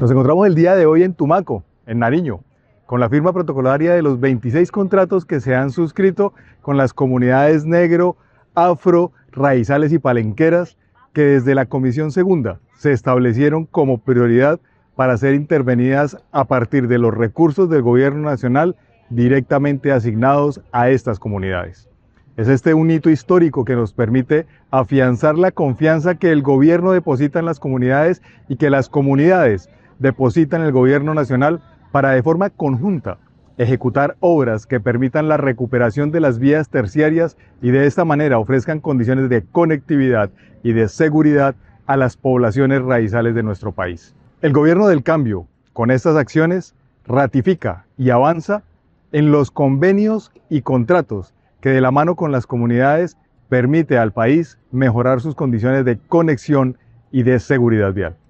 Nos encontramos el día de hoy en Tumaco, en Nariño, con la firma protocolaria de los 26 contratos que se han suscrito con las comunidades negro, afro, raizales y palenqueras que desde la Comisión Segunda se establecieron como prioridad para ser intervenidas a partir de los recursos del Gobierno Nacional directamente asignados a estas comunidades. Es este un hito histórico que nos permite afianzar la confianza que el gobierno deposita en las comunidades y que las comunidades depositan el Gobierno Nacional para de forma conjunta ejecutar obras que permitan la recuperación de las vías terciarias y de esta manera ofrezcan condiciones de conectividad y de seguridad a las poblaciones raizales de nuestro país. El Gobierno del Cambio, con estas acciones, ratifica y avanza en los convenios y contratos que de la mano con las comunidades permite al país mejorar sus condiciones de conexión y de seguridad vial.